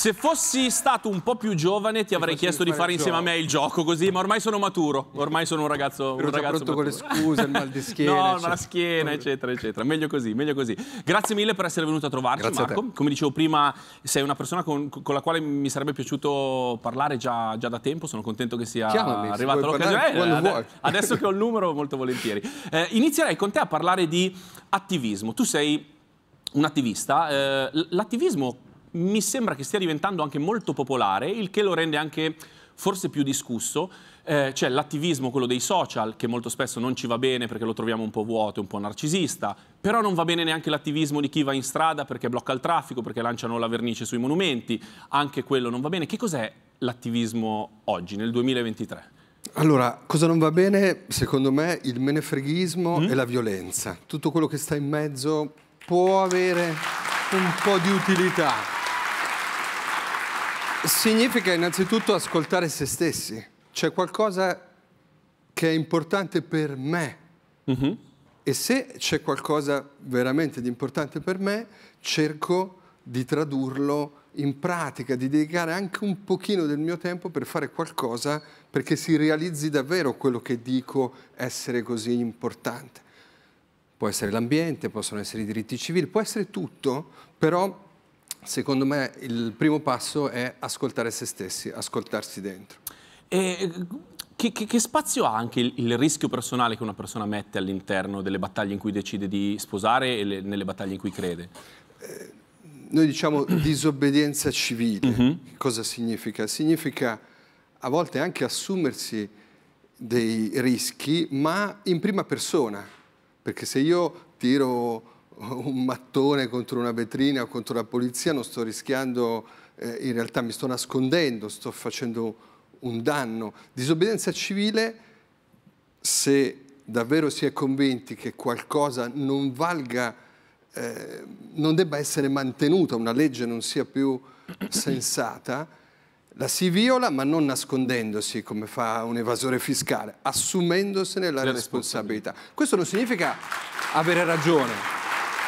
Se fossi stato un po' più giovane ti avrei chiesto di fare insieme a me il gioco così, ma ormai sono maturo, ormai sono un ragazzo Però un ragazzo maturo. con le scuse, il mal di schiena. no, eccetera. la schiena, eccetera, eccetera. Meglio così, meglio così. Grazie mille per essere venuto a trovarci, Grazie Marco. A Come dicevo prima, sei una persona con, con, la quale mi sarebbe piaciuto parlare già, già da tempo, sono contento che sia Chiamami, arrivata l'occasione. Eh, ad, adesso che ho il numero molto volentieri. Eh, inizierei con te a parlare di attivismo. Tu sei un attivista, eh, l'attivismo mi sembra che stia diventando anche molto popolare, il che lo rende anche forse più discusso, eh, c'è l'attivismo, quello dei social, che molto spesso non ci va bene perché lo troviamo un po' vuoto, un po' narcisista, però non va bene neanche l'attivismo di chi va in strada perché blocca il traffico, perché lanciano la vernice sui monumenti, anche quello non va bene. Che cos'è l'attivismo oggi, nel 2023? Allora, cosa non va bene? Secondo me il menefreghismo mm? e la violenza. Tutto quello che sta in mezzo può avere un po' di utilità. Significa innanzitutto ascoltare se stessi. C'è qualcosa che è importante per me. Mm -hmm. E se c'è qualcosa veramente di importante per me, cerco di tradurlo in pratica, di dedicare anche un pochino del mio tempo per fare qualcosa perché si realizzi davvero quello che dico essere così importante. Può essere l'ambiente, possono essere i diritti civili, può essere tutto, però Secondo me il primo passo è ascoltare se stessi, ascoltarsi dentro. E che, che, che spazio ha anche il, il, rischio personale che una persona mette all'interno delle battaglie in cui decide di sposare e le, nelle battaglie in cui crede? Eh, noi diciamo disobbedienza civile. Mm -hmm. Cosa significa? Significa a volte anche assumersi dei rischi, ma in prima persona. Perché se io tiro un mattone contro una vetrina o contro la polizia, non sto rischiando, eh, in realtà mi sto nascondendo, sto facendo un danno. Disobbedienza civile, se davvero si è convinti che qualcosa non valga, eh, non debba essere mantenuta, una legge non sia più sensata, la si viola ma non nascondendosi come fa un evasore fiscale, assumendosene la, la responsabilità. responsabilità. Questo non significa avere ragione,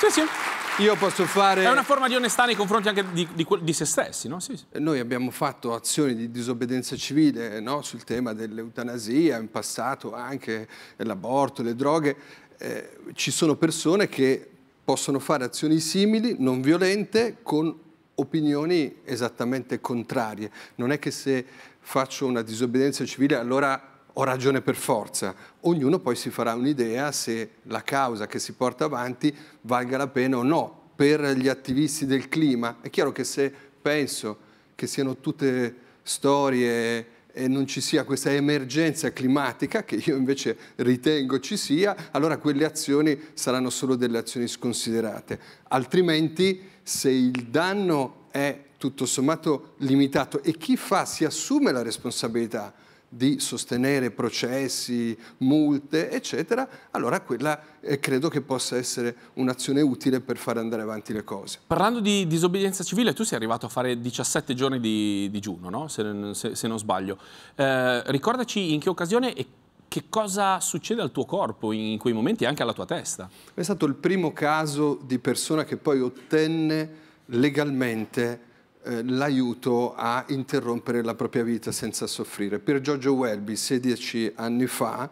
sì, sì. Io posso fare... È una forma di onestà nei confronti anche di, di, di se stessi, no? Sì, sì. Eh, noi abbiamo fatto azioni di disobbedienza civile no? sul tema dell'eutanasia, in passato anche l'aborto, le droghe. Eh, ci sono persone che possono fare azioni simili, non violente, con opinioni esattamente contrarie. Non è che se faccio una disobbedienza civile allora ho ragione per forza. Ognuno poi si farà un'idea se la causa che si porta avanti valga la pena o no. Per gli attivisti del clima, è chiaro che se penso che siano tutte storie e non ci sia questa emergenza climatica, che io invece ritengo ci sia, allora quelle azioni saranno solo delle azioni sconsiderate. Altrimenti, se il danno è tutto sommato limitato e chi fa si assume la responsabilità, di sostenere processi, multe, eccetera, allora quella eh, credo che possa essere un'azione utile per far andare avanti le cose. Parlando di disobbedienza civile, tu sei arrivato a fare 17 giorni di digiuno, no? se, se, se, non sbaglio. Eh, ricordaci in che occasione e che cosa succede al tuo corpo in quei momenti e anche alla tua testa? È stato il primo caso di persona che poi ottenne legalmente eh, l'aiuto a interrompere la propria vita senza soffrire. Per Giorgio Welby, 16 anni fa,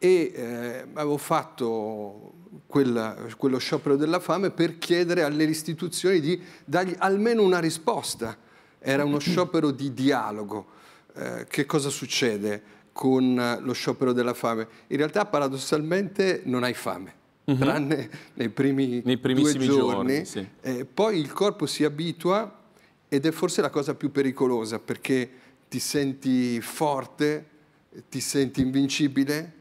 e eh, avevo fatto quella, quello sciopero della fame per chiedere alle istituzioni di dargli almeno una risposta. Era uno sciopero di dialogo. Eh, che cosa succede con lo sciopero della fame? In realtà paradossalmente non hai fame. Uh mhm. -huh. tranne nei primi nei due giorni, giorni sì. eh, poi il corpo si abitua ed è forse la cosa più pericolosa perché ti senti forte, ti senti invincibile,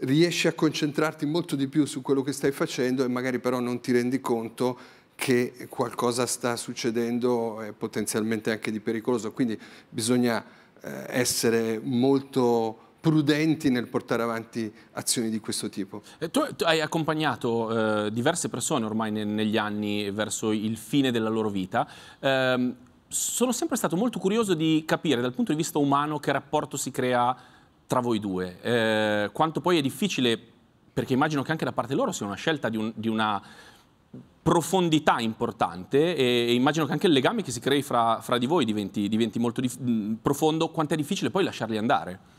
riesci a concentrarti molto di più su quello che stai facendo e magari però non ti rendi conto che qualcosa sta succedendo e potenzialmente anche di pericoloso. Quindi bisogna eh, essere molto prudenti nel portare avanti azioni di questo tipo. Eh, tu, tu, hai accompagnato eh, diverse persone ormai ne, negli anni verso il fine della loro vita. Eh, sono sempre stato molto curioso di capire dal punto di vista umano che rapporto si crea tra voi due, eh, quanto poi è difficile, perché immagino che anche da parte loro sia una scelta di, un, di una profondità importante e, e, immagino che anche il legame che si crei fra, fra di voi diventi, diventi molto profondo, quanto è difficile poi lasciarli andare.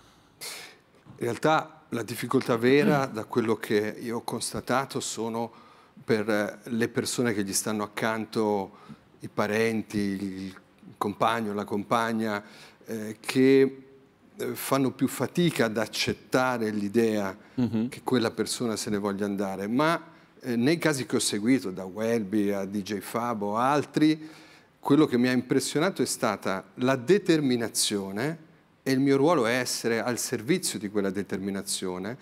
In realtà la difficoltà vera, da quello che io ho constatato, sono per eh, le persone che gli stanno accanto, i parenti, il compagno, la compagna, eh, che eh, fanno più fatica ad accettare l'idea uh mm-hmm. -huh. che quella persona se ne voglia andare, ma eh, nei casi che ho seguito, da Welby a DJ Fabo a altri, quello che mi ha impressionato è stata la determinazione e il mio ruolo è essere al servizio di quella determinazione,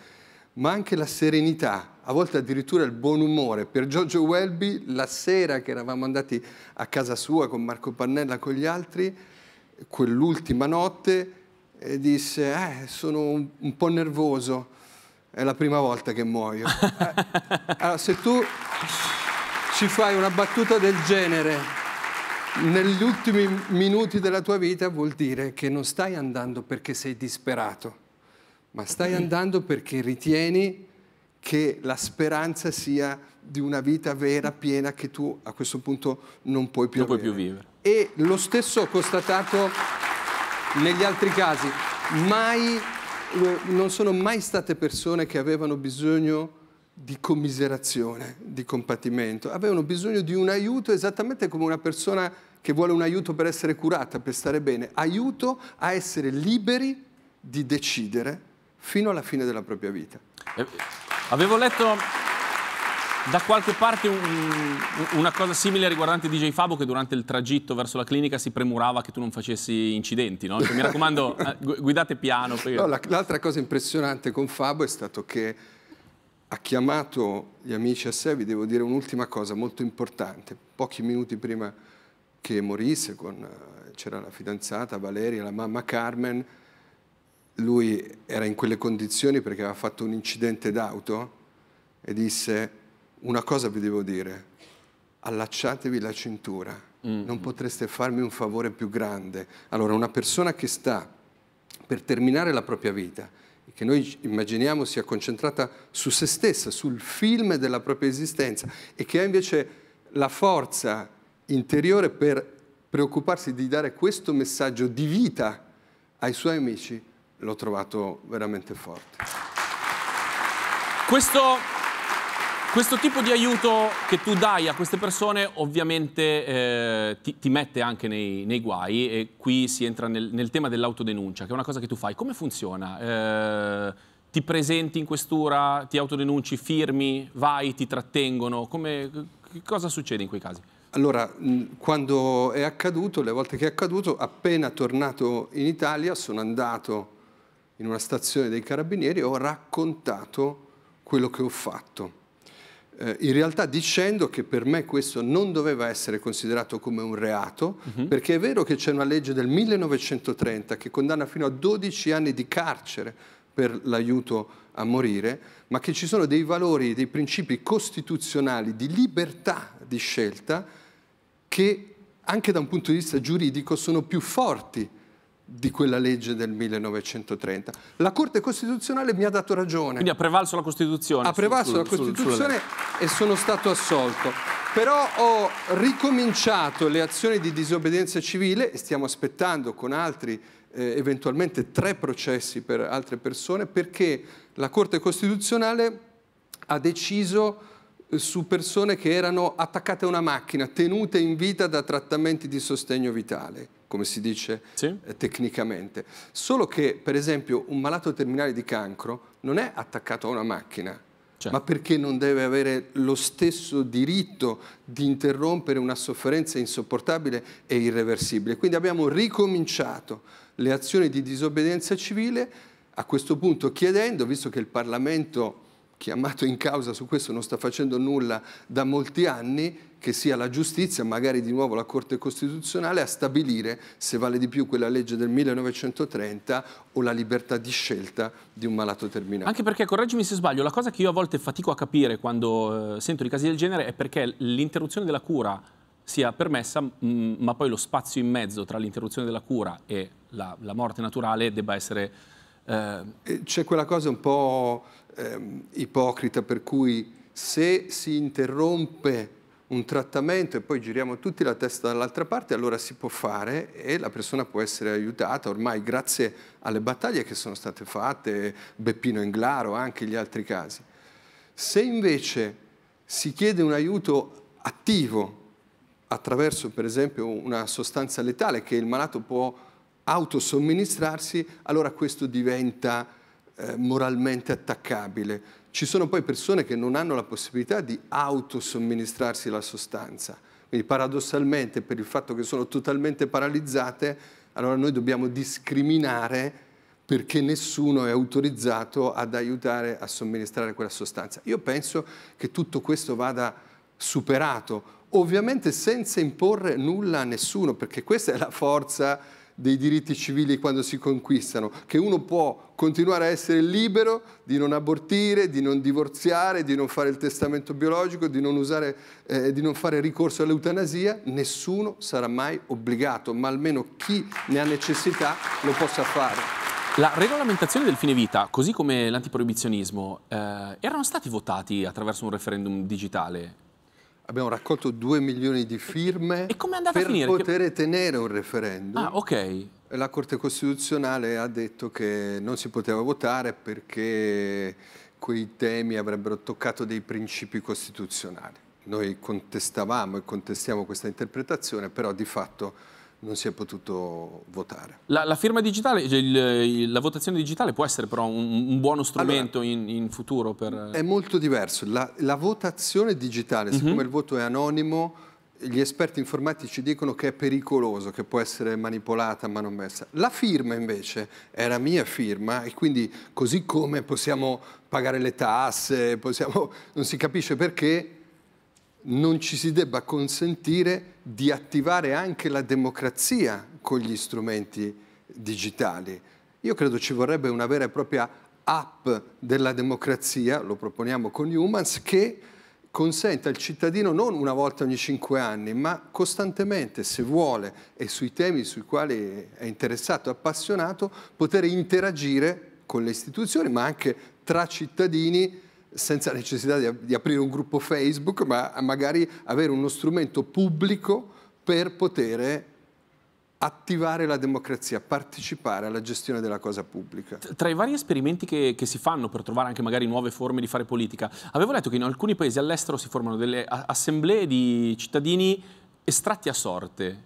ma anche la serenità, a volte addirittura il buon umore. Per Giorgio Welby, la sera che eravamo andati a casa sua con Marco Pannella, e con gli altri, quell'ultima notte, eh, disse, eh, sono un, un, po' nervoso, è la prima volta che muoio. Eh, allora, se tu ci fai una battuta del genere negli ultimi minuti della tua vita vuol dire che non stai andando perché sei disperato, ma stai mm. andando perché ritieni che la speranza sia di una vita vera, piena, che tu a questo punto non puoi più, non puoi più vivere. E lo stesso ho constatato negli altri casi. Mai, eh, non sono mai state persone che avevano bisogno di commiserazione, di compatimento, avevano bisogno di un aiuto esattamente come una persona che vuole un aiuto per essere curata, per stare bene, aiuto a essere liberi di decidere fino alla fine della propria vita. Eh, avevo letto da qualche parte un, una cosa simile riguardante DJ Fabo che durante il tragitto verso la clinica si premurava che tu non facessi incidenti, no? cioè, mi raccomando, eh, guidate piano. Perché... No, l'altra cosa impressionante con Fabo è stato che ha chiamato gli amici a sé, vi devo dire un'ultima cosa molto importante. Pochi minuti prima che morisse, eh, c'era la fidanzata Valeria, la mamma Carmen, lui era in quelle condizioni perché aveva fatto un incidente d'auto e disse una cosa vi devo dire, allacciatevi la cintura, mm. non potreste farmi un favore più grande. Allora una persona che sta per terminare la propria vita che noi immaginiamo sia concentrata su se stessa, sul film della propria esistenza e che ha invece la forza interiore per preoccuparsi di dare questo messaggio di vita ai suoi amici, l'ho trovato veramente forte. Questo questo tipo di aiuto che tu dai a queste persone ovviamente eh, ti, ti, mette anche nei, nei, guai e qui si entra nel, nel tema dell'autodenuncia, che è una cosa che tu fai. Come funziona? Eh, ti presenti in questura, ti autodenunci, firmi, vai, ti trattengono? Come, cosa succede in quei casi? Allora, quando è accaduto, le volte che è accaduto, appena tornato in Italia sono andato in una stazione dei carabinieri e ho raccontato quello che ho fatto eh, in realtà dicendo che per me questo non doveva essere considerato come un reato, uh mhm. -huh. perché è vero che c'è una legge del 1930 che condanna fino a 12 anni di carcere per l'aiuto a morire, ma che ci sono dei valori, dei principi costituzionali di libertà di scelta che anche da un punto di vista giuridico sono più forti di quella legge del 1930. La Corte Costituzionale mi ha dato ragione. Quindi ha prevalso la Costituzione. Ha prevalso sul, la Costituzione sul, e sono stato assolto. Però ho ricominciato le azioni di disobbedienza civile e stiamo aspettando con altri eh, eventualmente tre processi per altre persone perché la Corte Costituzionale ha deciso eh, su persone che erano attaccate a una macchina, tenute in vita da trattamenti di sostegno vitale come si dice sì. Eh, tecnicamente. Solo che, per esempio, un malato terminale di cancro non è attaccato a una macchina, cioè. ma perché non deve avere lo stesso diritto di interrompere una sofferenza insopportabile e irreversibile. Quindi abbiamo ricominciato le azioni di disobbedienza civile, a questo punto chiedendo, visto che il Parlamento chiamato in causa su questo non sta facendo nulla da molti anni, che sia la giustizia, magari di nuovo la Corte Costituzionale, a stabilire se vale di più quella legge del 1930 o la libertà di scelta di un malato terminale. Anche perché, correggimi se sbaglio, la cosa che io a volte fatico a capire quando eh, sento di casi del genere è perché l'interruzione della cura sia permessa, mh, ma poi lo spazio in mezzo tra l'interruzione della cura e la, la morte naturale debba essere... Eh... C'è quella cosa un po' ehm, ipocrita per cui se si interrompe un trattamento e poi giriamo tutti la testa dall'altra parte, allora si può fare e la persona può essere aiutata ormai grazie alle battaglie che sono state fatte, Beppino Inglaro, anche gli altri casi. Se invece si chiede un aiuto attivo attraverso per esempio una sostanza letale che il malato può autosomministrarsi, allora questo diventa eh, moralmente attaccabile. Ci sono poi persone che non hanno la possibilità di autosomministrarsi la sostanza. Quindi paradossalmente per il fatto che sono totalmente paralizzate, allora noi dobbiamo discriminare perché nessuno è autorizzato ad aiutare a somministrare quella sostanza. Io penso che tutto questo vada superato, ovviamente senza imporre nulla a nessuno, perché questa è la forza dei diritti civili quando si conquistano, che uno può continuare a essere libero di non abortire, di non divorziare, di non fare il testamento biologico, di non, usare, eh, di non fare ricorso all'eutanasia, nessuno sarà mai obbligato, ma almeno chi ne ha necessità lo possa fare. La regolamentazione del fine vita, così come l'antiproibizionismo, eh, erano stati votati attraverso un referendum digitale. Abbiamo raccolto 2 milioni di firme per poter che... tenere un referendum. Ah, ok. La Corte Costituzionale ha detto che non si poteva votare perché quei temi avrebbero toccato dei principi costituzionali. Noi contestavamo e contestiamo questa interpretazione, però di fatto non si è potuto votare. La, la firma digitale, cioè il, il, la votazione digitale può essere però un, un buono strumento allora, in, in, futuro? Per... È molto diverso. La, la votazione digitale, mhm. siccome uh -huh. il voto è anonimo, gli esperti informatici dicono che è pericoloso, che può essere manipolata a mano messa. La firma invece è la mia firma e quindi così come possiamo pagare le tasse, possiamo, non si capisce perché non ci si debba consentire di attivare anche la democrazia con gli strumenti digitali. Io credo ci vorrebbe una vera e propria app della democrazia, lo proponiamo con Humans, che consente al cittadino non una volta ogni cinque anni, ma costantemente, se vuole, e sui temi sui quali è interessato, appassionato, poter interagire con le istituzioni, ma anche tra cittadini senza necessità di, di aprire un gruppo Facebook, ma magari avere uno strumento pubblico per poter attivare la democrazia, partecipare alla gestione della cosa pubblica. Tra i vari esperimenti che, che, si fanno per trovare anche magari nuove forme di fare politica, avevo letto che in alcuni paesi all'estero si formano delle assemblee di cittadini estratti a sorte.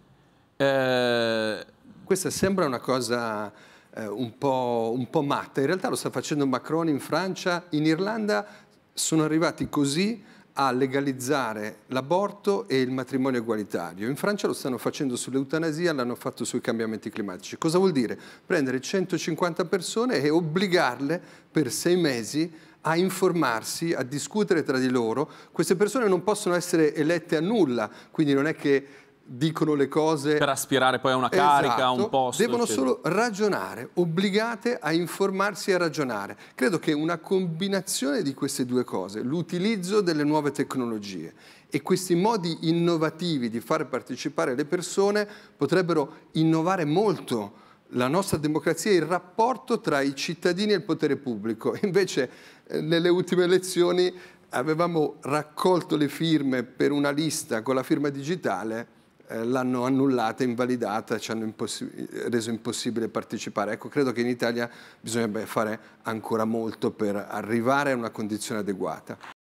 Eh... Questa sembra una cosa eh, un, po', un po' matta. In realtà lo sta facendo Macron in Francia, in Irlanda sono arrivati così a legalizzare l'aborto e il matrimonio egualitario. In Francia lo stanno facendo sull'eutanasia, l'hanno fatto sui cambiamenti climatici. Cosa vuol dire? Prendere 150 persone e obbligarle per sei mesi a informarsi, a discutere tra di loro. Queste persone non possono essere elette a nulla, quindi non è che dicono le cose... Per aspirare poi a una carica, esatto, a un esatto. posto. Devono eccetera. solo ragionare, obbligate a informarsi e a ragionare. Credo che una combinazione di queste due cose, l'utilizzo delle nuove tecnologie e questi modi innovativi di far partecipare le persone potrebbero innovare molto la nostra democrazia e il rapporto tra i cittadini e il potere pubblico. Invece eh, nelle ultime elezioni avevamo raccolto le firme per una lista con la firma digitale eh, l'hanno annullata, invalidata, ci hanno impossi reso impossibile partecipare. Ecco, credo che in Italia bisognerebbe fare ancora molto per arrivare a una condizione adeguata.